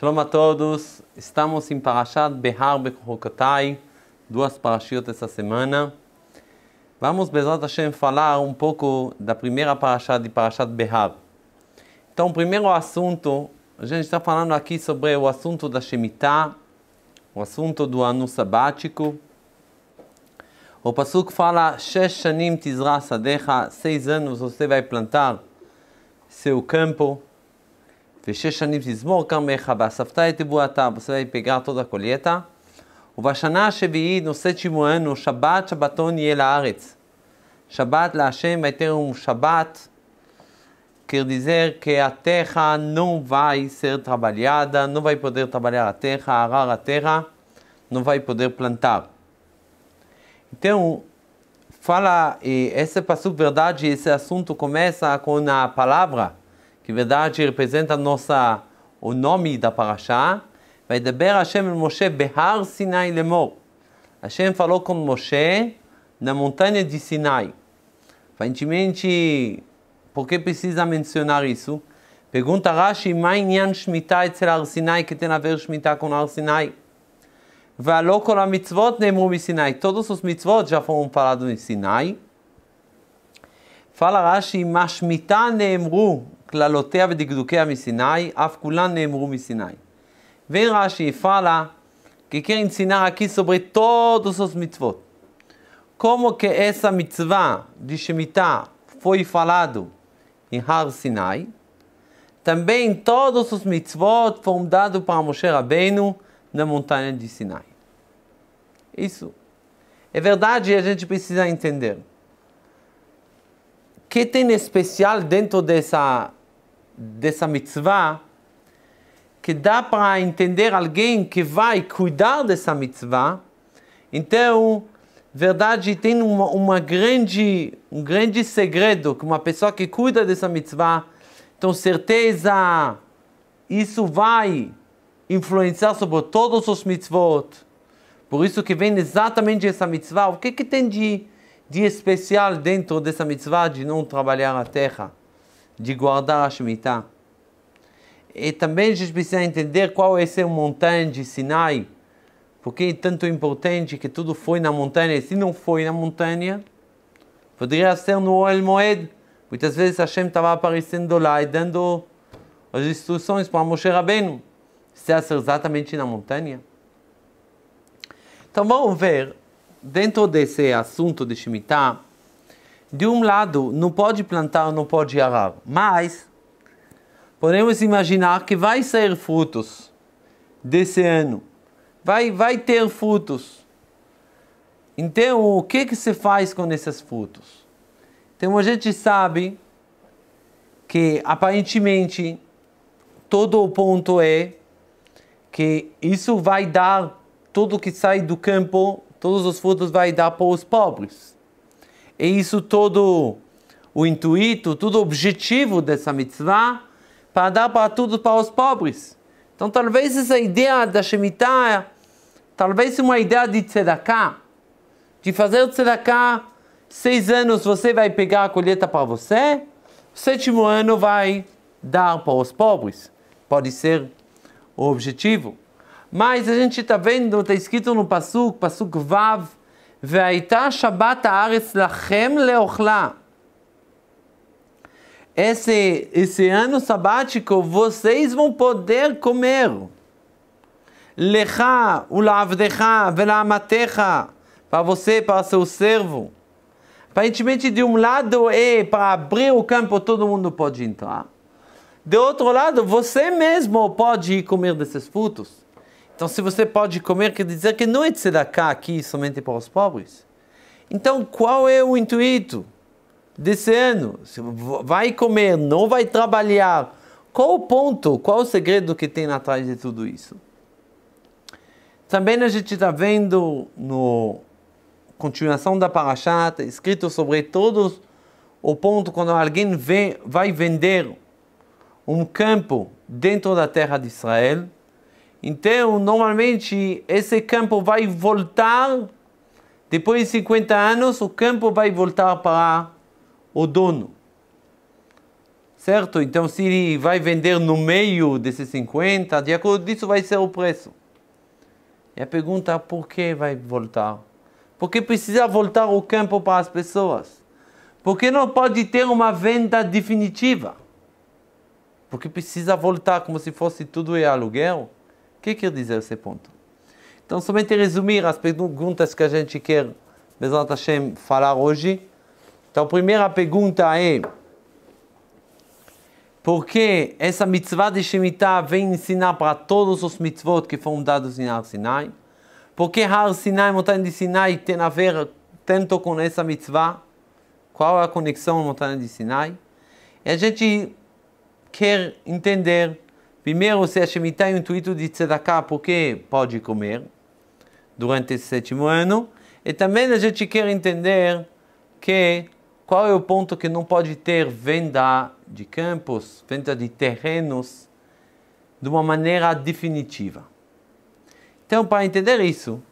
Shalom a todos, estamos em Parashat Behar Bechokotai, duas parashiot essa semana. Vamos, Bezat Hashem, falar um pouco da primeira parashat de Parashat Behar. Então, o primeiro assunto, a gente está falando aqui sobre o assunto da Shemitah, o assunto do ano sabático. O Pasuk fala, Shesh Shanim Tizra Sadecha, seis anos você vai plantar seu campo. Vesheshanim zizmor kamecha basaftai tebuatá. Você vai pegar toda a colheita. o ובשנה השביעית נושאת שימוענו שבת שבתון יהיה לארץ. Shabbat o vai ter um Shabbat, quer dizer que a terra não vai ser trabalhada, não vai poder trabalhar a terra, arar a terra, não vai poder plantar. Então, fala, e esse passo verdade, esse assunto começa com a palavra que verdade representa nossa, o nome da Parashá, vai deber Hashem e Moshe Behar Sinai Lemor. Hashem falou com Moshe na montanha de Sinai. Aparentemente, por que precisa mencionar isso? Pergunta Rashi, Ma'inyan Shemitah etzel Har Sinai, que tem a ver Shemitah com Har Sinai? Valou kol mitzvot nemru Sinai. Todos os mitzvot já foram falados em Sinai. Fala Rashi, Mashmitah nemru קללותיה ודקדוקיה מסיני, אף כולן נאמרו מסיני. Vem Rashi e fala que quer ensinar aqui sobre todos os mitzvot. Como que essa mitzvah de Shemitah foi falado em Har Sinai, também todos os mitzvot foram dados para Moshe Rabbeinu na montanha de Sinai. Isso. É verdade e a gente precisa entender. O que tem especial dentro dessa dessa mitzvah, que dá para entender alguém que vai cuidar dessa mitzvah. Então, verdade, tem uma, uma grande, um grande segredo que uma pessoa que cuida dessa mitzvah, então certeza, isso vai influenciar sobre todos os mitzvot. Por isso que vem exatamente essa mitzvah. O que, que tem de, de especial dentro dessa mitzvah de não trabalhar a terra? de guardar a Shemitah. E também a gente precisa entender qual é essa montanha de Sinai. Porque é tanto importante que tudo foi na montanha. E se não foi na montanha, poderia ser no El Moed. Muitas vezes Hashem estava aparecendo lá e dando as instruções para Moshe Rabbeinu. Se é exatamente na montanha. Então vamos ver, dentro desse assunto de Shemitah, de um lado, não pode plantar, não pode arar, mas podemos imaginar que vai sair frutos desse ano. Vai, vai ter frutos. Então, o que, que se faz com esses frutos? Então, a gente sabe que aparentemente todo o ponto é que isso vai dar tudo que sai do campo, todos os frutos vai dar para os pobres. E isso todo o intuito, todo o objetivo dessa mitzvah, para dar para tudo para os pobres. Então talvez essa ideia da Shemitah, talvez uma ideia de tzedakah, de fazer tzedakah, seis anos você vai pegar a colheita para você, sétimo ano vai dar para os pobres. Pode ser o objetivo. Mas a gente está vendo, está escrito no Pasuk, Pasuk Vav, והייתה שבת הארץ לכם לאוכלה. Esse, esse ano sabático vocês vão poder comer. Lecha, ulavdecha, velamatecha. Para você, para seu servo. Aparentemente, de um lado é para abrir o campo, todo mundo pode entrar. De outro lado, você mesmo pode comer desses frutos. Então, se você pode comer, quer dizer que não é tzedakah aqui somente para os pobres. Então, qual é o intuito desse ano? vai comer, não vai trabalhar. Qual o ponto, qual o segredo que tem atrás de tudo isso? Também a gente está vendo no continuação da parachata tá escrito sobre todos o ponto quando alguém vem, vai vender um campo dentro da terra de Israel, então, normalmente, esse campo vai voltar, depois de 50 anos, o campo vai voltar para o dono. Certo? Então, se ele vai vender no meio desses 50, de acordo disso vai ser o preço. E a pergunta é por que vai voltar? Porque precisa voltar o campo para as pessoas. Porque não pode ter uma venda definitiva. Porque precisa voltar como se fosse tudo é aluguel. O que quer dizer esse ponto? Então, somente resumir as perguntas que a gente quer, Bezat Hashem, falar hoje. Então, a primeira pergunta é: por que essa mitzvah de Shemitah vem ensinar para todos os mitzvot que foram dados em Har Sinai? Por que Har Sinai, montanha de Sinai, tem a ver tanto com essa mitzvah? Qual é a conexão montanha de Sinai? E a gente quer entender Primeiro, se a Shemitah é o intuito de tzedakah, porque pode comer durante esse sétimo ano. E também a gente quer entender que qual é o ponto que não pode ter venda de campos, venda de terrenos, de uma maneira definitiva. Então, para entender isso,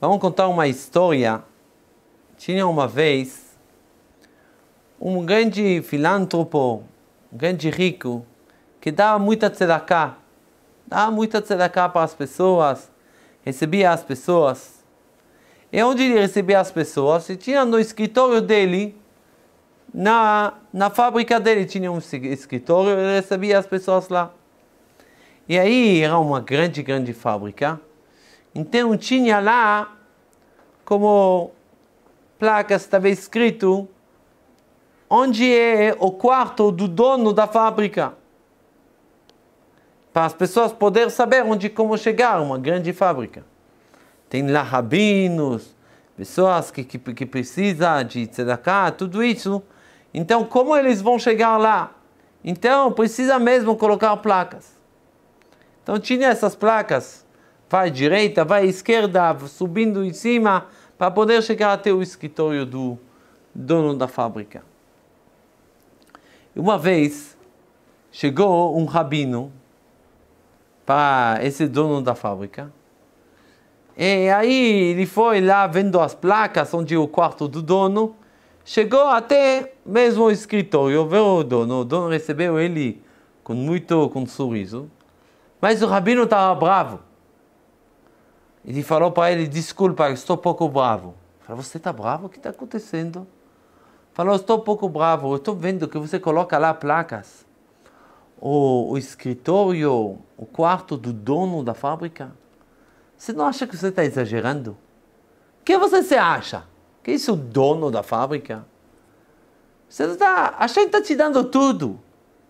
vamos contar uma história. Tinha uma vez um grande filântropo um grande rico, que dava muita tzedaká, dava muita tzedaká para as pessoas, recebia as pessoas. E onde ele recebia as pessoas? Ele tinha no escritório dele, na, na fábrica dele tinha um escritório, ele recebia as pessoas lá. E aí era uma grande, grande fábrica. Então tinha lá como placas, estava escrito onde é o quarto do dono da fábrica. Para as pessoas poderem saber onde como chegar uma grande fábrica. Tem lá rabinos, pessoas que, que, que precisam de tzedakah, tudo isso. Então, como eles vão chegar lá? Então, precisa mesmo colocar placas. Então, tinha essas placas. Vai direita, vai esquerda, subindo em cima, para poder chegar até o escritório do dono da fábrica. Uma vez chegou um rabino para esse dono da fábrica. E aí ele foi lá vendo as placas onde o quarto do dono. Chegou até mesmo o escritório, viu o dono. O dono recebeu ele com muito com um sorriso. Mas o rabino estava bravo. Ele falou para ele, desculpa, estou pouco bravo. Ele falou, você está bravo? O que está acontecendo? Falou, estou um pouco bravo, estou vendo que você coloca lá placas. O, o escritório, o quarto do dono da fábrica. Você não acha que você está exagerando? que você se acha? Que isso é o dono da fábrica? Você está, a que está te dando tudo.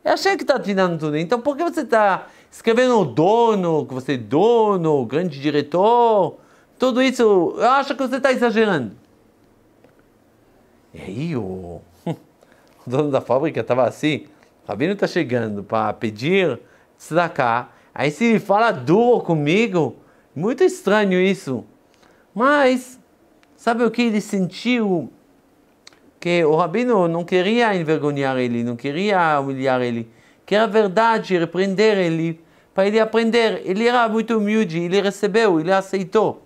É a que está te dando tudo. Então por que você está escrevendo o dono, que você é dono, o grande diretor? Tudo isso, eu acho que você está exagerando. E aí o, o dono da fábrica estava assim, o Rabino está chegando para pedir destacar. Aí se ele fala duro comigo, muito estranho isso. Mas, sabe o que ele sentiu? Que o Rabino não queria envergonhar ele, não queria humilhar ele. era verdade, repreender ele, para ele aprender. Ele era muito humilde, ele recebeu, ele aceitou.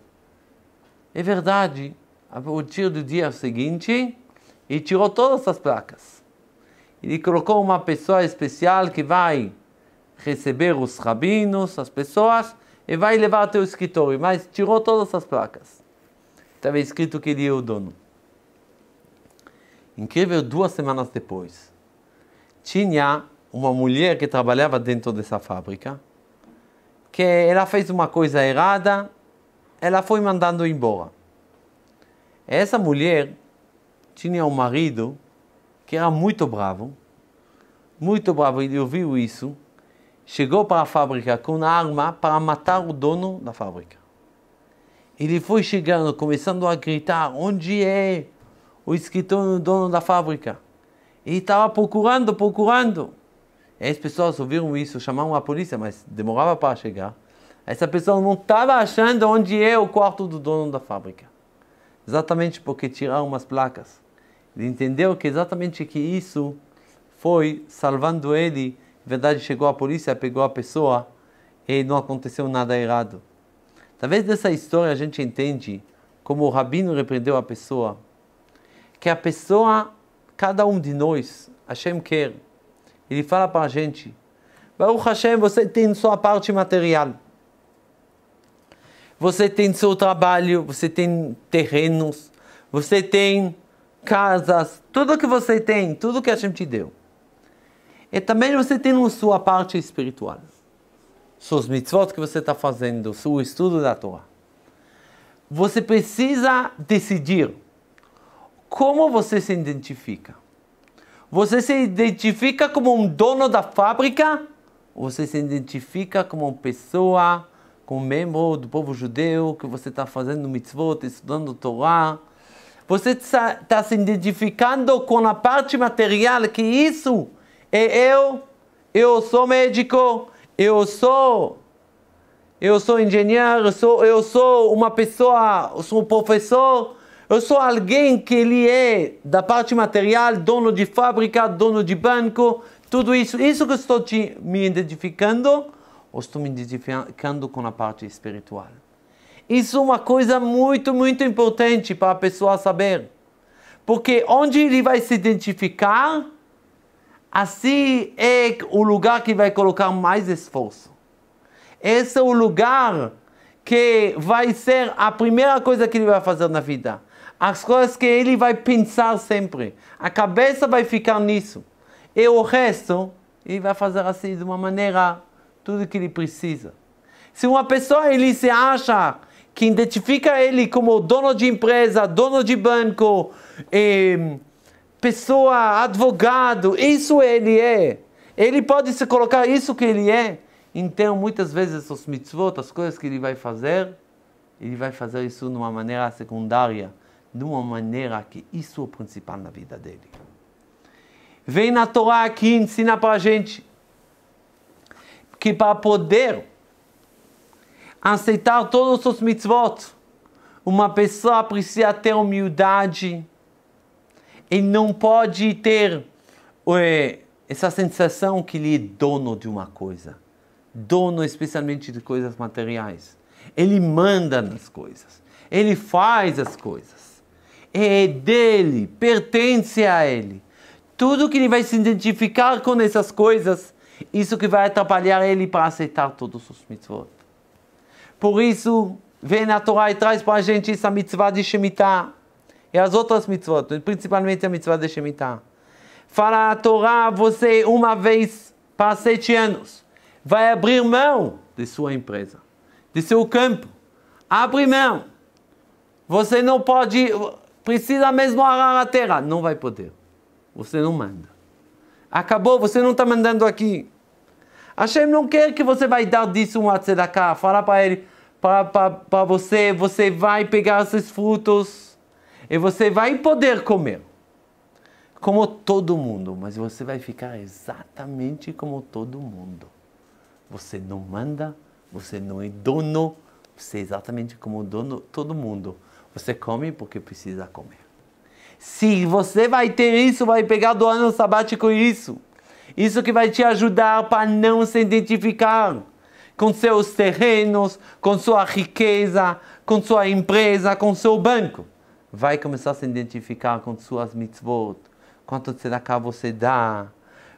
É verdade. O partir do dia seguinte, e tirou todas as placas. Ele colocou uma pessoa especial que vai receber os rabinos, as pessoas, e vai levar até o escritório, mas tirou todas as placas. Estava escrito que ele é o dono. Incrível, duas semanas depois, tinha uma mulher que trabalhava dentro dessa fábrica, que ela fez uma coisa errada, ela foi mandando embora. Essa mulher tinha um marido que era muito bravo, muito bravo, ele ouviu isso, chegou para a fábrica com uma arma para matar o dono da fábrica. Ele foi chegando, começando a gritar: onde é o escritor, do dono da fábrica? E estava procurando, procurando. E as pessoas ouviram isso, chamaram a polícia, mas demorava para chegar. Essa pessoa não estava achando onde é o quarto do dono da fábrica. Exatamente porque tiraram umas placas. Ele entendeu que exatamente que isso foi salvando ele. Na verdade, chegou a polícia, pegou a pessoa e não aconteceu nada errado. Talvez dessa história a gente entende como o rabino repreendeu a pessoa. Que a pessoa, cada um de nós, Hashem quer. Ele fala para a gente, Baruch Hashem, você tem sua parte material. Você tem seu trabalho, você tem terrenos, você tem casas, tudo que você tem, tudo que a gente te deu. E também você tem a sua parte espiritual. seus mitzvot que você está fazendo, seu estudo da Torá. Você precisa decidir como você se identifica. Você se identifica como um dono da fábrica? Ou você se identifica como uma pessoa, como um membro do povo judeu, que você está fazendo mitzvot, estudando Torá? Você está se identificando com a parte material, que isso é eu. Eu sou médico, eu sou, eu sou engenheiro, eu sou, eu sou uma pessoa, eu sou um professor, eu sou alguém que ele é da parte material, dono de fábrica, dono de banco, tudo isso. Isso que estou te, me identificando, ou estou me identificando com a parte espiritual. Isso é uma coisa muito, muito importante para a pessoa saber. Porque onde ele vai se identificar, assim é o lugar que vai colocar mais esforço. Esse é o lugar que vai ser a primeira coisa que ele vai fazer na vida. As coisas que ele vai pensar sempre. A cabeça vai ficar nisso. E o resto, ele vai fazer assim, de uma maneira, tudo que ele precisa. Se uma pessoa ele se acha que identifica ele como dono de empresa, dono de banco, pessoa, advogado, isso ele é. Ele pode se colocar isso que ele é. Então, muitas vezes, os mitzvot, as coisas que ele vai fazer, ele vai fazer isso de uma maneira secundária, de uma maneira que isso é o principal na vida dele. Vem na Torá aqui ensina para a gente que para poder aceitar todos os mitzvot. Uma pessoa precisa ter humildade e não pode ter é, essa sensação que ele é dono de uma coisa. Dono especialmente de coisas materiais. Ele manda nas coisas. Ele faz as coisas. É dele, pertence a ele. Tudo que ele vai se identificar com essas coisas, isso que vai atrapalhar ele para aceitar todos os mitzvot. Por isso, vem a Torá e traz para a gente essa mitzvah de Shemitah e as outras mitzvot, principalmente a mitzvah de Shemitah. Fala a Torá você uma vez para sete anos. Vai abrir mão de sua empresa, de seu campo. Abre mão. Você não pode, precisa mesmo arar a terra. Não vai poder. Você não manda. Acabou, você não está mandando aqui. Hashem não quer que você vai dar disso um tzedakah. Falar para ele, para você, você vai pegar esses frutos e você vai poder comer. Como todo mundo, mas você vai ficar exatamente como todo mundo. Você não manda, você não é dono, você é exatamente como dono todo mundo. Você come porque precisa comer. Se você vai ter isso, vai pegar do ano sabático isso. Isso que vai te ajudar para não se identificar com seus terrenos, com sua riqueza, com sua empresa, com seu banco. Vai começar a se identificar com suas mitzvot. Quanto cá você dá,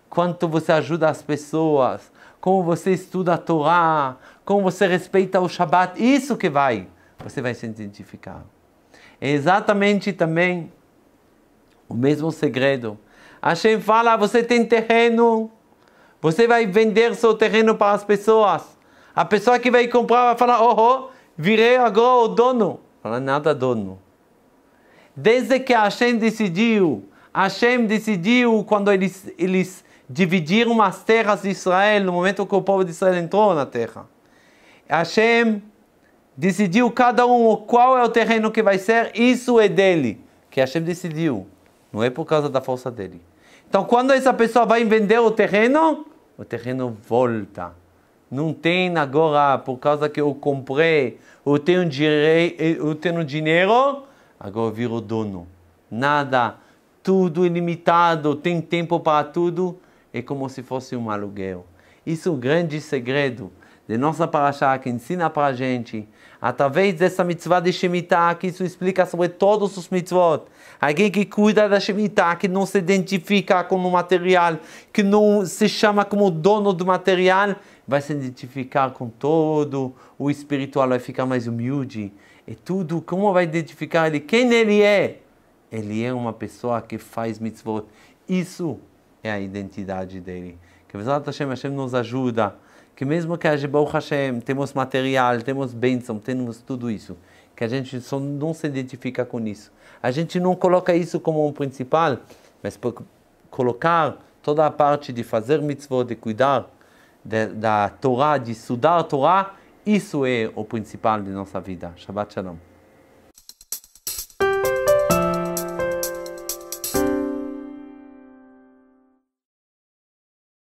quanto você ajuda as pessoas, como você estuda a Torá, como você respeita o Shabat. Isso que vai. Você vai se identificar. É exatamente também o mesmo segredo Hashem fala: você tem terreno, você vai vender seu terreno para as pessoas. A pessoa que vai comprar vai falar: oh, oh virei agora o dono. Fala: nada dono. Desde que Hashem decidiu, Hashem decidiu quando eles, eles dividiram as terras de Israel, no momento que o povo de Israel entrou na terra. Hashem decidiu cada um qual é o terreno que vai ser, isso é dele. Que Hashem decidiu, não é por causa da força dele. Então, quando essa pessoa vai vender o terreno, o terreno volta. Não tem agora, por causa que eu comprei, eu tenho, direi, eu tenho dinheiro, agora eu viro dono. Nada, tudo ilimitado, tem tempo para tudo. É como se fosse um aluguel. Isso é o grande segredo de nossa Parashá, que ensina para a gente, através dessa mitzvah de Shemitah, que isso explica sobre todos os mitzvot. Alguém que cuida da Shemitah, que não se identifica com o material, que não se chama como dono do material, vai se identificar com todo o espiritual, vai ficar mais humilde. E tudo, como vai identificar ele? Quem ele é? Ele é uma pessoa que faz mitzvot. Isso é a identidade dele. Que Bezat Hashem, Hashem nos ajuda que mesmo que a Jebou Hashem, temos material, temos bênção, temos tudo isso, que a gente só não se identifica com isso. A gente não coloca isso como um principal, mas por colocar toda a parte de fazer mitzvot, de cuidar de, da Torá, de estudar a Torá, isso é o principal de nossa vida. Shabbat Shalom.